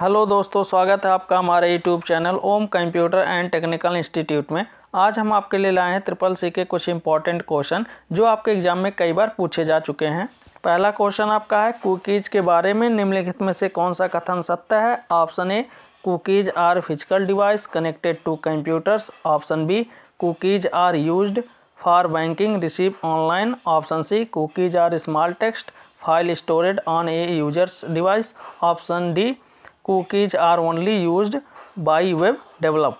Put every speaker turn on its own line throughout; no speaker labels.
hello दोस्तों स्वागत है आपका हमारे YouTube channel Om computer and technical institute में आज हम आपके लिए लाए हैं ट्रिपल सी के कुछ इंपॉर्टेंट क्वेश्चन जो आपके एग्जाम में कई बार पूछे जा चुके हैं पहला क्वेश्चन आपका है कुकीज़ के बारे में निम्नलिखित में से कौन सा कथन सत्य है option A cookies are physical device connected to computers option B cookies are use for banking receive online option C cookies are small text file stored on a users device option D cookies are only use by web develop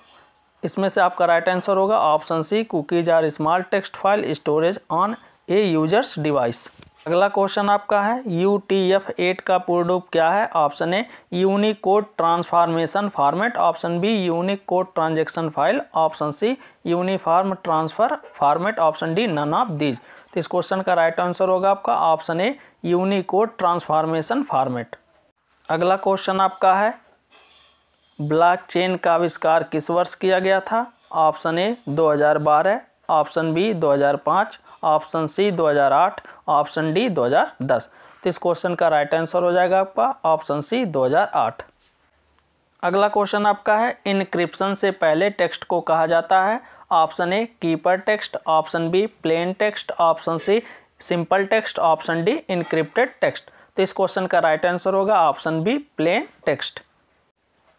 इसमें से आपका right answer होगा option C cookies are small text file storage on a users device अगला question आपका है U T F eight का पूर्णरूप रूप क्या है option A Unicode transformation format option B Unicode transaction file option C uniform transfer format option D none of these तो इस क्वेश्चन का राइट आंसर होगा आपका option A Unicode transformation format अगला क्वेश्चन आपका है ब्लॉकचेन का आविष्कार किस वर्ष किया गया था option A 2012 option B 2005 option C 2008 option D 2010 तो इस क्वेश्चन का राइट आंसर हो जाएगा आपका ऑप्शन सी 2008 अगला क्वेश्चन आपका है इनक्रिप्शन से पहले टेक्स्ट को कहा जाता है option A keeper text option B plain text option C simple text option D encrypted text तो इस क्वेश्चन का राइट आंसर होगा ऑप्शन बी प्लेन टेक्स्ट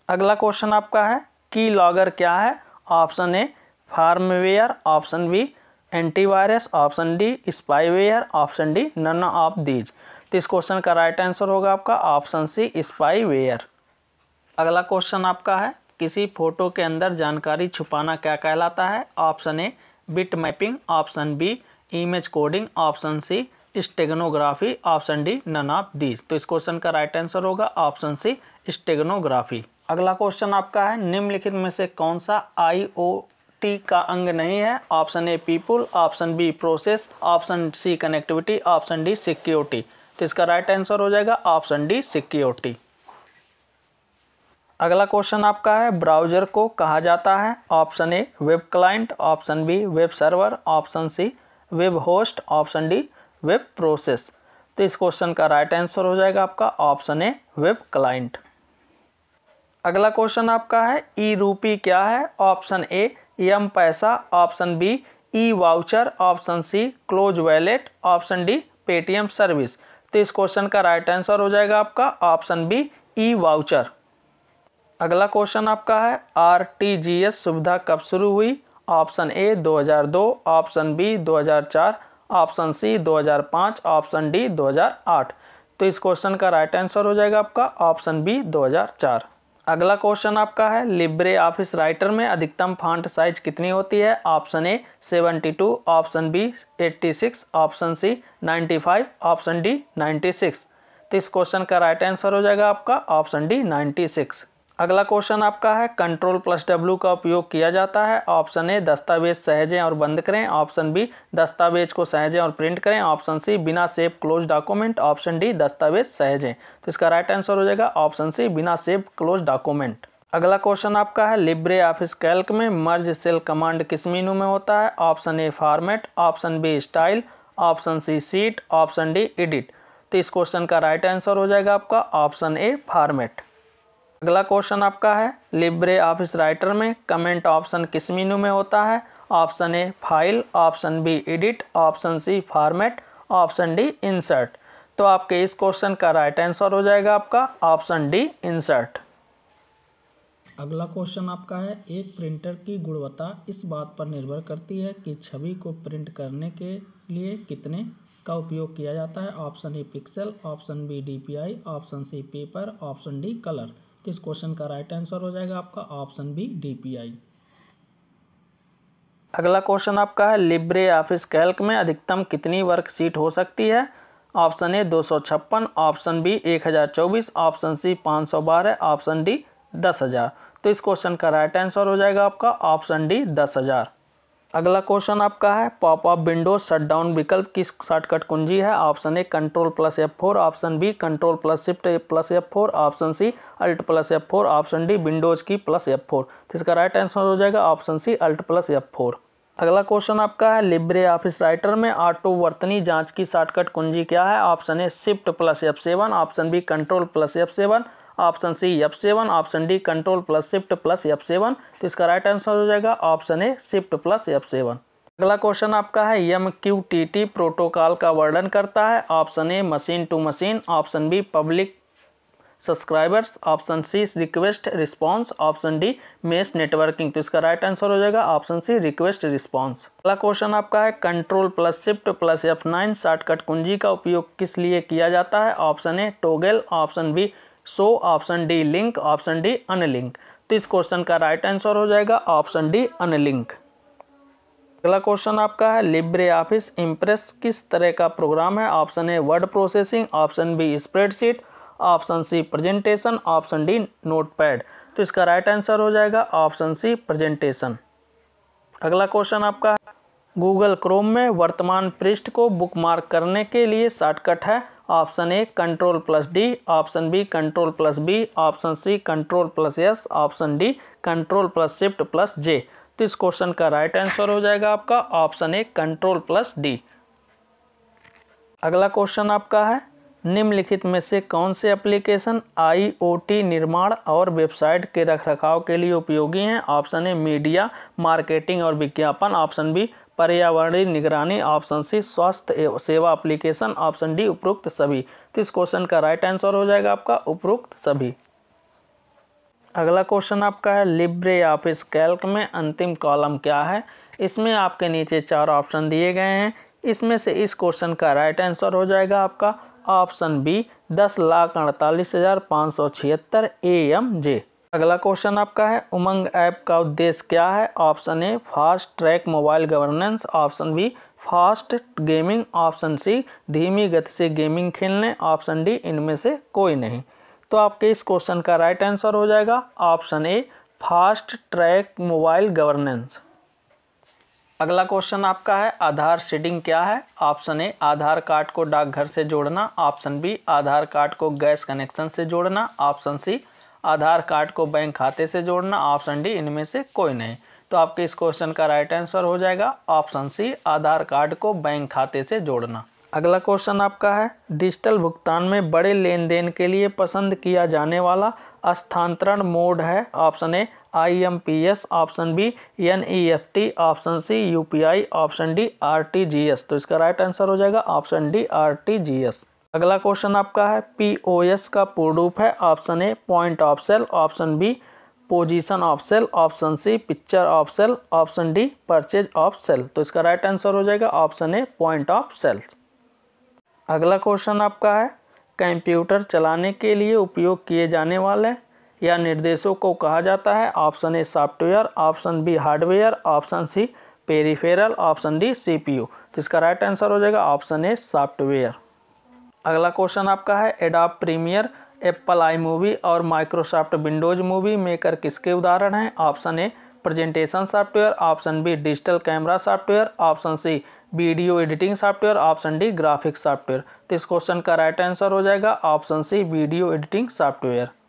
अगला क्वेश्चन आपका है की लॉगर क्या है option A firmware option B antivirus option D spyware option D none of these तो इस क्वेश्चन का राइट आंसर होगा आपका ऑप्शन सी स्पाईवेयर अगला क्वेश्चन आपका है किसी फोटो के अंदर जानकारी छुपाना क्या कहलाता है option A bit mapping option B image coding option C steganography option D none of these तो इस क्वेश्चन का राइट आंसर होगा ऑप्शन सी स्टेगनोग्राफी अगला क्वेश्चन आपका है निम्नलिखित में से कौन सा आई ओ टी का अंग नहीं है option A people option B process option C connectivity option D security तो इसका राइट आंसर हो जाएगा ऑप्शन डी सिक्योरिटी अगला क्वेश्चन आपका है ब्राउजर को कहा जाता है option A web client option B web server option C web host option D web process तो इस क्वेश्चन का राइट आंसर हो जाएगा आपका ऑप्शन ए वेब क्लाइंट अगला क्वेश्चन आपका है ई रूपी क्या है option A M paisa option B e voucher option C close wallet option D Paytm service तो इस क्वेश्चन का राइट आंसर हो जाएगा आपका ऑप्शन बी ई वाउचर अगला क्वेश्चन आपका है आर सुविधा कब शुरू हुई option A 2002 option B 2004 option C 2005 option D 2008 तो इस क्वेश्चन का राइट आंसर हो जाएगा आपका ऑप्शन बी 2004 अगला क्वेश्चन आपका है लिब्रे ऑफिस राइटर में अधिकतम फॉन्ट साइज कितनी होती है option A 72 option B 86 option C 95 option D 96 तो इस क्वेश्चन का राइट आंसर हो जाएगा आपका ऑप्शन डी नाइन्टी अगला क्वेश्चन आपका है कंट्रोल प्लस डब्ल्यू का उपयोग किया जाता है ऑप्शन ए दस्तावेज सहेजें और बंद करें ऑप्शन बी दस्तावेज को सहजें और प्रिंट करें ऑप्शन सी बिना save close document option D दस्तावेज सहेजें तो इसका राइट आंसर हो जाएगा ऑप्शन सी बिना सेव क्लोज डॉक्यूमेंट अगला क्वेश्चन आपका है लिब्रे ऑफिस कैल्क में मर्ज सेल कमांड किस मीनू में होता है option A format option B style option C sheet option D edit तो इस क्वेश्चन का राइट आंसर हो जाएगा आपका ऑप्शन ए फॉर्मेट अगला क्वेश्चन आपका है लिब्रे ऑफिस राइटर में कमेंट ऑप्शन किस मीनू में होता है option A file option B edit option C format option D insert तो आपके इस क्वेश्चन का राइट आंसर हो जाएगा आपका ऑप्शन डी इंसर्ट अगला क्वेश्चन आपका है एक प्रिंटर की गुणवत्ता इस बात पर निर्भर करती है कि छवि को प्रिंट करने के लिए कितने का उपयोग किया जाता है option A pixel option B DPI option C paper option D colour तो इस क्वेश्चन का राइट आंसर हो जाएगा आपका ऑप्शन बी डीपीआई अगला क्वेश्चन आपका है लिब्रे ऑफिस कैल्क में अधिकतम कितनी वर्कशीट हो सकती है ऑप्शन ए दो सौ छप्पन ऑप्शन बी एक हज़ार चौबीस ऑप्शन सी पाँच सौ बारह ऑप्शन डी दस हज़ार तो इस क्वेश्चन का राइट आंसर हो जाएगा आपका ऑप्शन डी दस हज़ार अगला क्वेश्चन आपका है पॉप पॉपअप विंडो शटडाउन विकल्प की शॉर्टकट कुंजी है option A control plus F four option B control plus shift plus F four option C alt plus F four option D Windows key plus F four तो इसका right answer हो जाएगा option C alt plus F four अगला question आपका है Libre office writer में auto वर्तनी जांच की शॉर्टकट कुंजी क्या है option A shift plus F seven option B control plus F seven option C F seven option D control plus shift plus F seven तो इसका राइट आंसर हो जाएगा option A shift plus F seven अगला question आपका है M Q T T protocol का वर्णन करता है option A machine to machine option B public subscribers option C request response option D mess networking तो इसका राइट आंसर हो जाएगा ऑप्शन सी रिक्वेस्ट रिस्पांस अगला क्वेश्चन आपका है control plus shift plus F nine shortcut कुंजी का उपयोग किस लिए किया जाता है option A toggle option B so option D link option D unlink तो इस क्वेश्चन का राइट आंसर हो जाएगा ऑप्शन डी अनलिंक अगला क्वेश्चन आपका है लिब्रे ऑफिस इम्प्रेस किस तरह का प्रोग्राम है option A word processing option B spreadsheet option C presentation option D notepad तो इसका राइट आंसर हो जाएगा ऑप्शन सी प्रेजेंटेशन अगला क्वेश्चन आपका है गूगल क्रोम में वर्तमान पृष्ठ को बुकमार्क करने के लिए शॉर्टकट है option A control plus D option B control plus B option C control plus S option D control plus shift plus J तो इस क्वेश्चन का राइट आंसर हो जाएगा आपका option A control plus D अगला question आपका है निम्नलिखित में से कौन से एप्लीकेशन आईओटी निर्माण और वेबसाइट के रखरखाव के लिए उपयोगी हैं ऑप्शन ए मीडिया मार्केटिंग और विज्ञापन ऑप्शन बी पर्यावरणीय निगरानी ऑप्शन सी स्वास्थ्य सेवा एप्लीकेशन ऑप्शन डी उपरोक्त सभी तो इस क्वेश्चन का राइट आंसर हो जाएगा आपका उपरोक्त सभी अगला क्वेश्चन आपका है लिब्रे ऑफिस कैल्क में अंतिम कॉलम क्या है इसमें आपके नीचे चार ऑप्शन दिए गए हैं इसमें से इस क्वेश्चन का राइट आंसर हो जाएगा आपका ऑप्शन बी दस लाख अड़तालीस हज़ार पाँच सौ छिहत्तर ए एम जे अगला क्वेश्चन आपका है उमंग ऐप का उद्देश्य क्या है option A fast track mobile governance option B fast gaming option C धीमी गति से गेमिंग खेलने ऑप्शन डी इनमें से कोई नहीं तो आपके इस क्वेश्चन का राइट आंसर हो जाएगा option A fast track mobile governance अगला क्वेश्चन आपका है आधार शेडिंग क्या है ऑप्शन ए आधार कार्ड को डाकघर से जोड़ना ऑप्शन बी आधार कार्ड को गैस कनेक्शन से जोड़ना ऑप्शन सी आधार कार्ड को बैंक खाते से जोड़ना ऑप्शन डी इनमें से कोई नहीं तो आपके इस क्वेश्चन का राइट आंसर हो जाएगा ऑप्शन सी आधार कार्ड को बैंक खाते से जोड़ना अगला क्वेश्चन आपका है डिजिटल भुगतान में बड़े लेन देन के लिए पसंद किया जाने वाला स्थानांतरण मोड है option A I M P S option B N E F T option C U P I option D R T G S तो इसका राइट आंसर हो जाएगा option D R T G S अगला question आपका है P O S का पूर्ण रूप है option A point of sale option B position of sale option C picture of sale option D purchase of cell तो इसका राइट आंसर हो जाएगा option A point of sale अगला क्वेश्चन आपका है कंप्यूटर चलाने के लिए उपयोग किए जाने वाले या निर्देशों को कहा जाता है option A software option B hardware option C peripheral option D U तो इसका राइट आंसर हो जाएगा ऑप्शन ए सॉफ्टवेयर अगला क्वेश्चन आपका है Adobe Premiere Apple iMovie और माइक्रोसॉफ्ट विंडोज़ मूवी मेकर किसके उदाहरण हैं option A presentation software option B digital camera software option C video editing software option D graphics software तो इस question का राइट आंसर हो जाएगा option C video editing software